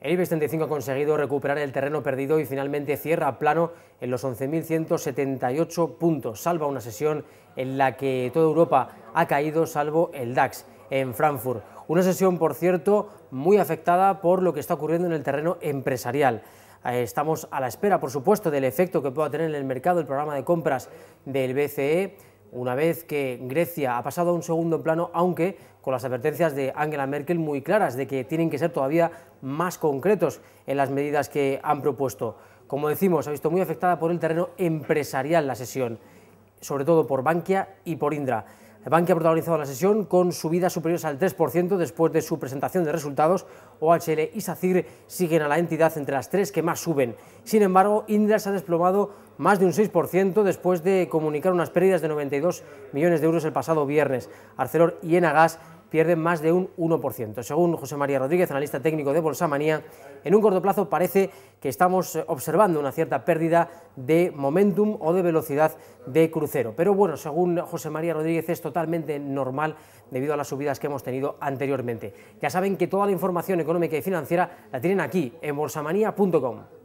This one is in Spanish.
El IBEX 35 ha conseguido recuperar el terreno perdido y finalmente cierra plano en los 11.178 puntos, salva una sesión en la que toda Europa ha caído, salvo el DAX en Frankfurt. Una sesión, por cierto, muy afectada por lo que está ocurriendo en el terreno empresarial. Eh, estamos a la espera, por supuesto, del efecto que pueda tener en el mercado el programa de compras del BCE una vez que Grecia ha pasado a un segundo plano, aunque con las advertencias de Angela Merkel muy claras de que tienen que ser todavía más concretos en las medidas que han propuesto. Como decimos, ha visto muy afectada por el terreno empresarial la sesión, sobre todo por Bankia y por Indra. El banco ha protagonizado la sesión con subidas superiores al 3% después de su presentación de resultados. OHL y SACIR siguen a la entidad entre las tres que más suben. Sin embargo, Indra se ha desplomado más de un 6% después de comunicar unas pérdidas de 92 millones de euros el pasado viernes. Arcelor y Enagas pierden más de un 1%. Según José María Rodríguez, analista técnico de Bolsamanía, en un corto plazo parece que estamos eh, observando una cierta pérdida de momentum o de velocidad de crucero. Pero bueno, según José María Rodríguez es totalmente normal debido a las subidas que hemos tenido anteriormente. Ya saben que toda la información económica y financiera la tienen aquí en bolsamanía.com.